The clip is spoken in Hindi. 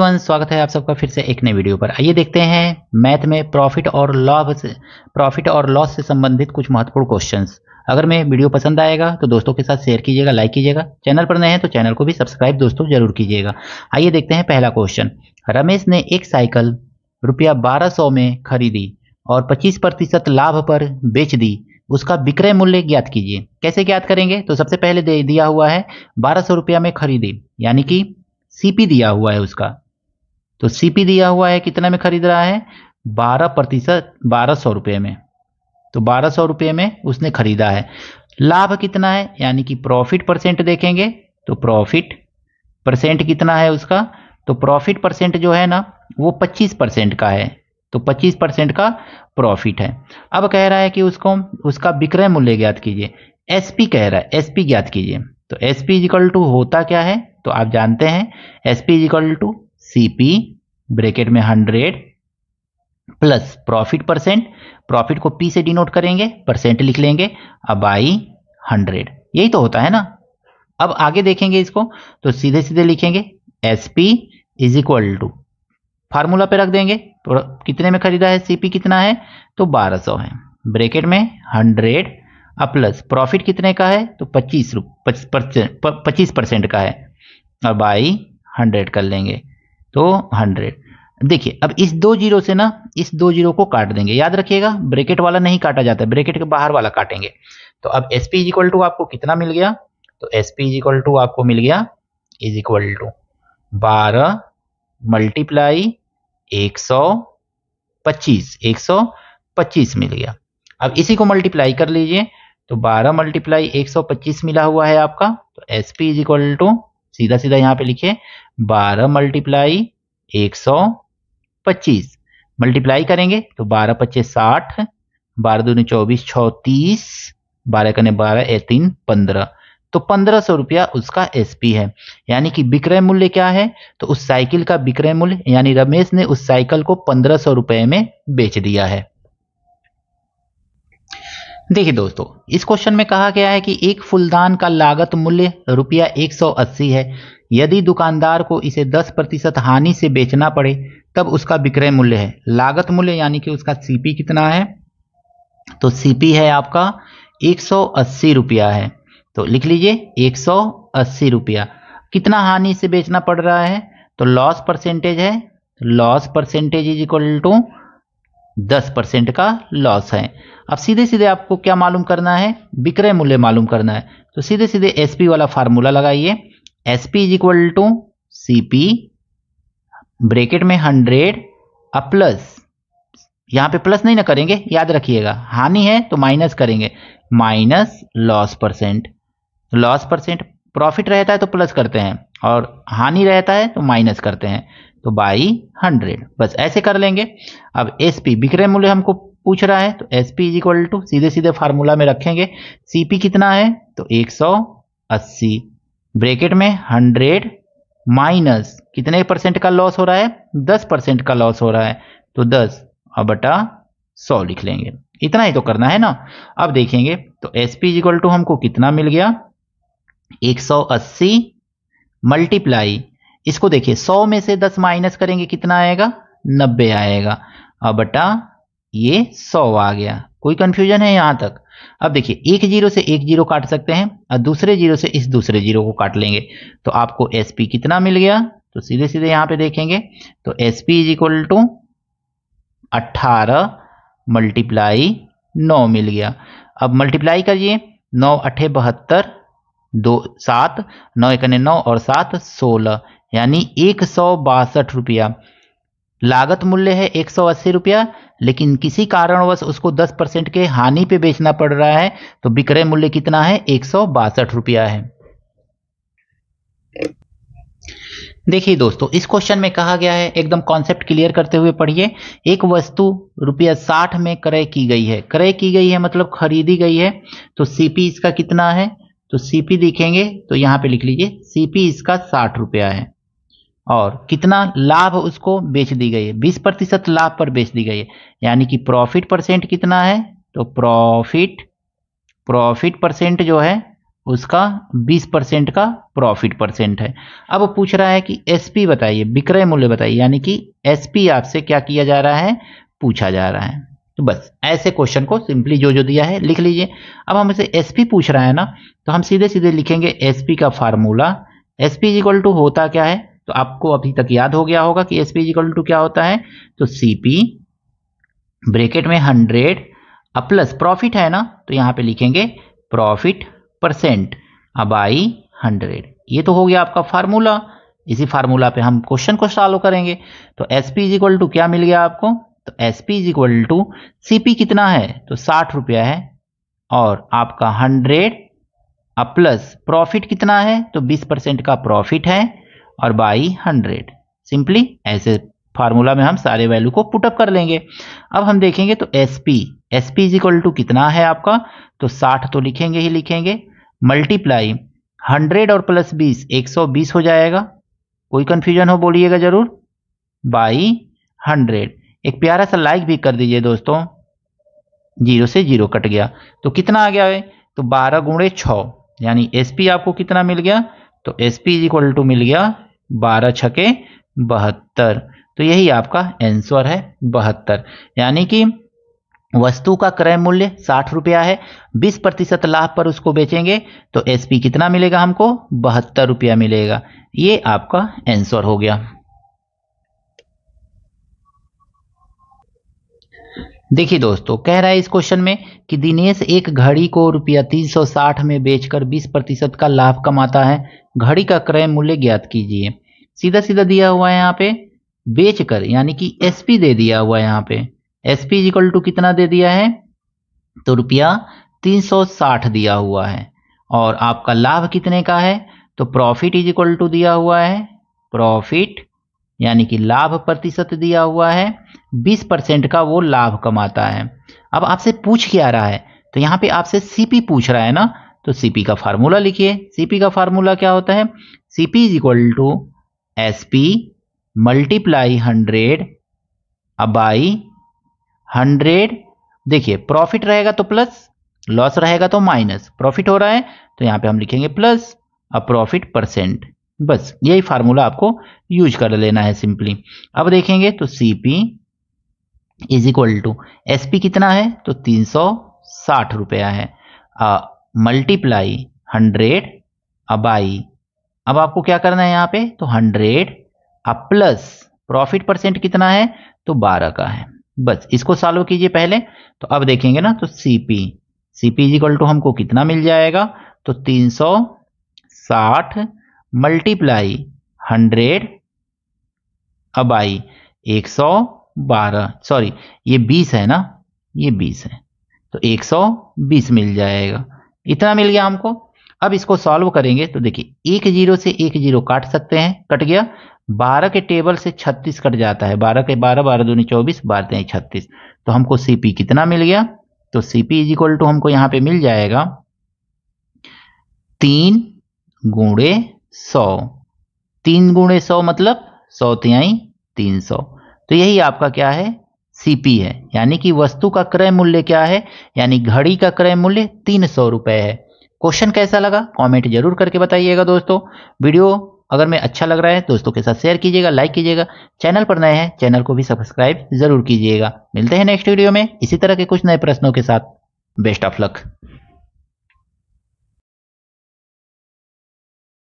स्वागत है आप सबका फिर से एक नए वीडियो पर आइए देखते हैं मैथ में प्रॉफिट और लॉभ से प्रॉफिट और लॉस से संबंधित कुछ महत्वपूर्ण क्वेश्चंस अगर मैं वीडियो पसंद आएगा तो दोस्तों के साथ शेयर कीजिएगा लाइक कीजिएगा चैनल पर नए हैं तो चैनल को भी सब्सक्राइब दोस्तों जरूर कीजिएगा आइए देखते हैं पहला क्वेश्चन रमेश ने एक साइकिल रुपया बारह में खरीदी और पच्चीस लाभ पर बेच दी उसका विक्रय मूल्य ज्ञात कीजिए कैसे ज्ञात करेंगे तो सबसे पहले दिया हुआ है बारह रुपया में खरीदी यानी कि सीपी दिया हुआ है उसका तो सीपी दिया हुआ है कितना में खरीद रहा है बारह प्रतिशत बारह सौ रुपये में तो बारह सौ रुपये में उसने खरीदा है लाभ कितना है यानी कि प्रॉफिट परसेंट देखेंगे तो प्रॉफिट परसेंट कितना है उसका तो प्रॉफिट परसेंट जो है ना वो पच्चीस परसेंट का है तो 25 परसेंट का प्रॉफिट है अब कह रहा है कि उसको उसका विक्रय मूल्य ज्ञात कीजिए एसपी कह रहा है एसपी ज्ञात कीजिए तो एस पी टू होता क्या है तो आप जानते हैं S P is equal to C P bracket में hundred plus profit percent profit को पी से डिनोट करेंगे परसेंट लिख लेंगे अब आई हंड्रेड यही तो होता है ना अब आगे देखेंगे इसको तो सीधे सीधे लिखेंगे S P is equal to formula पे रख देंगे कितने में खरीदा है सीपी कितना है तो 1200 है ब्रैकेट में 100 अब प्लस प्रॉफिट कितने का है तो पच्चीस पच्चीस परसेंट का है अब आई हंड्रेड कर लेंगे तो हंड्रेड देखिए अब इस दो जीरो से ना इस दो जीरो को काट देंगे याद रखिएगा ब्रेकेट वाला नहीं काटा जाता ब्रेकेट के बाहर वाला काटेंगे तो अब S P is equal to आपको कितना मिल गया तो एस पी इक्वल टू आपको मिल गया इज इक्वल टू बारह मल्टीप्लाई एक सौ पच्चीस एक सौ पच्चीस मिल गया अब इसी को मल्टीप्लाई कर लीजिए तो बारह मल्टीप्लाई एक सौ पच्चीस मिला हुआ है आपका तो S P is equal to सीधा सीधा यहाँ पे लिखे बारह मल्टीप्लाई एक सौ पच्चीस मल्टीप्लाई करेंगे तो बारह पच्चे साठ बारह दूनी चौबीस चौतीस बारह कने बारह ए तीन पंद्रह तो पंद्रह सौ रुपया उसका एसपी है यानी कि विक्रय मूल्य क्या है तो उस साइकिल का विक्रय मूल्य यानी रमेश ने उस साइकिल को पंद्रह सौ रुपये में बेच दिया है देखिए दोस्तों इस क्वेश्चन में कहा गया है कि एक फुलदान का लागत मूल्य रुपया 180 है यदि दुकानदार को इसे 10 प्रतिशत हानि से बेचना पड़े तब उसका विक्रय मूल्य है लागत मूल्य यानी कि उसका सीपी कितना है तो सीपी है आपका अस्सी रुपया है तो लिख लीजिए अस्सी रुपया कितना हानि से बेचना पड़ रहा है तो लॉस परसेंटेज है loss percentage is equal to दस परसेंट का लॉस है अब सीधे सीधे आपको क्या मालूम करना है विक्रय मूल्य मालूम करना है तो सीधे सीधे एस वाला फार्मूला लगाइए S P is equal to C P bracket में हंड्रेड अब प्लस यहाँ पे प्लस नहीं ना करेंगे याद रखिएगा हानि है तो माइनस करेंगे minus loss percent loss percent profit रहता है तो प्लस करते हैं और हानि रहता है तो माइनस करते हैं तो बाई हंड्रेड बस ऐसे कर लेंगे अब एस पी विक्रय मूल्य हमको पूछ रहा है तो S P is equal to सीधे सीधे फार्मूला में रखेंगे सी पी कितना है तो एक सौ अस्सी ब्रेकेट में हंड्रेड माइनस कितने परसेंट का लॉस हो रहा है दस परसेंट का लॉस हो रहा है तो दस अब बटा सौ लिख लेंगे इतना ही तो करना है ना अब देखेंगे तो एस पी इक्वल टू हमको कितना मिल गया एक सौ अस्सी मल्टीप्लाई इसको देखिए सौ में से दस माइनस करेंगे कितना आएगा नब्बे आएगा अब बटा ये सौ आ गया कोई कंफ्यूजन है यहां तक अब देखिए एक जीरो से एक जीरो काट सकते हैं और दूसरे जीरो से इस दूसरे जीरो को काट लेंगे तो आपको एस पी कितना मिल गया तो सीधे सीधे यहां पे देखेंगे तो S P is equal to अट्ठारह मल्टीप्लाई नौ मिल गया अब मल्टीप्लाई करिए नौ अठे बहत्तर दो सात नौ इकने नौ और सात सोलह यानी एक सौ बासठ रुपया लागत मूल्य है एक सौ अस्सी रुपया लेकिन किसी कारणवश उसको दस परसेंट के हानि पे बेचना पड़ रहा है तो विक्रय मूल्य कितना है एक सौ बासठ रुपया है देखिए दोस्तों इस क्वेश्चन में कहा गया है एकदम कॉन्सेप्ट क्लियर करते हुए पढ़िए एक वस्तु रुपया साठ में क्रय की गई है क्रय की गई है मतलब खरीदी गई है तो सीपी इसका कितना है तो सीपी देखेंगे तो यहां पे लिख लीजिए सीपी इसका साठ रुपया है और कितना लाभ उसको बेच दी गई है बीस प्रतिशत लाभ पर बेच दी गई है यानी कि प्रॉफिट परसेंट कितना है तो प्रॉफिट प्रॉफिट परसेंट जो है उसका 20 परसेंट का प्रॉफिट परसेंट है अब पूछ रहा है कि एसपी बताइए विक्रय मूल्य बताइए यानी कि एसपी आपसे क्या किया जा रहा है पूछा जा रहा है तो बस ऐसे क्वेश्चन को सिंपली जो जो दिया है लिख लीजिए अब हम इसे एस पूछ रहा है ना तो हम सीधे सीधे लिखेंगे एस का formula S P equal to होता क्या है तो आपको अभी तक याद हो गया होगा कि एस पी इक्वल टू क्या होता है तो सी पी ब्रेकेट में हंड्रेड अब प्लस प्रॉफिट है ना तो यहाँ पे लिखेंगे प्रॉफिट परसेंट अब आई हंड्रेड ये तो हो गया आपका फार्मूला इसी फार्मूला पे हम क्वेश्चन को सॉल्व करेंगे तो एस पी इक्वल टू क्या मिल गया आपको तो S P is equal to C P कितना है तो साठ रुपया है और आपका हंड्रेड प्लस प्रॉफिट कितना है तो बीस परसेंट का प्रॉफिट है और बाई हंड्रेड सिंपली ऐसे फार्मूला में हम सारे वैल्यू को पुटअप कर लेंगे अब हम देखेंगे तो S P S P is equal to कितना है आपका तो साठ तो लिखेंगे ही लिखेंगे मल्टीप्लाई हंड्रेड और प्लस बीस एक सौ बीस हो जाएगा कोई कंफ्यूजन हो बोलिएगा ज़रूर बाई हंड्रेड एक प्यारा सा लाइक भी कर दीजिए दोस्तों जीरो से जीरो कट गया तो कितना आ गया है तो बारह गुणे छ यानी एस पी आपको कितना मिल गया तो S P is equal to मिल गया बारह छके बहत्तर तो यही आपका आंसर है बहत्तर यानी कि वस्तु का क्रय मूल्य साठ रुपया है बीस प्रतिशत लाभ पर उसको बेचेंगे तो एसपी कितना मिलेगा हमको बहत्तर रुपया मिलेगा ये आपका आंसर हो गया देखिए दोस्तों कह रहा है इस क्वेश्चन में कि दिनेश एक घड़ी को रुपया 360 में बेचकर 20 प्रतिशत का लाभ कमाता है घड़ी का क्रय मूल्य ज्ञात कीजिए सीधा सीधा दिया हुआ है यहाँ पे बेचकर यानी कि एसपी दे दिया हुआ है यहाँ पे एस पी इक्वल टू कितना दे दिया है तो रुपया 360 दिया हुआ है और आपका लाभ कितने का है तो प्रॉफिट इज इक्वल टू दिया हुआ है प्रॉफिट यानी कि लाभ प्रतिशत दिया हुआ है 20 परसेंट का वो लाभ कमाता है अब आपसे पूछ क्या रहा है तो यहाँ पे आपसे सीपी पूछ रहा है ना तो सीपी का फार्मूला लिखिए सीपी का फार्मूला क्या होता है CP is equal to S P multiply hundred by hundred देखिए प्रॉफिट रहेगा तो प्लस लॉस रहेगा तो माइनस प्रॉफिट हो रहा है तो यहाँ पे हम लिखेंगे प्लस अ प्रॉफिट परसेंट बस यही फार्मूला आपको यूज कर लेना है सिंपली अब देखेंगे तो C P is equal to S P कितना है तो तीन सौ साठ रुपया है मल्टीप्लाई हंड्रेड अबाई अब आपको क्या करना है यहाँ पे तो हंड्रेड अब प्लस प्रॉफिट परसेंट कितना है तो बारह का है बस इसको सॉल्व कीजिए पहले तो अब देखेंगे ना तो C P C P equal to हमको कितना मिल जाएगा तो तीन सौ साठ मल्टीप्लाई हंड्रेड अबाई एक सौ बारह सॉरी ये बीस है ना ये बीस है तो एक सौ बीस मिल जाएगा इतना मिल गया हमको अब इसको सॉल्व करेंगे तो देखिए एक जीरो से एक जीरो काट सकते हैं कट गया बारह के टेबल से छत्तीस कट जाता है बारह के बारह बारह दूनी चौबीस बारह तेईस छत्तीस तो हमको सीपी कितना मिल गया तो सीपी इज इक्वल टू हमको यहां पे मिल जाएगा तीन गुणे सौ तीन गुणे सौ मतलब सौ तिहाई तीन सौ तो यही आपका क्या है सीपी है यानी कि वस्तु का क्रय मूल्य क्या है यानी घड़ी का क्रय मूल्य तीन सौ रुपए है क्वेश्चन कैसा लगा कमेंट जरूर करके बताइएगा दोस्तों वीडियो अगर मैं अच्छा लग रहा है दोस्तों के साथ शेयर कीजिएगा लाइक कीजिएगा चैनल पर नए हैं चैनल को भी सब्सक्राइब जरूर कीजिएगा मिलते हैं नेक्स्ट वीडियो में इसी तरह के कुछ नए प्रश्नों के साथ बेस्ट ऑफ लक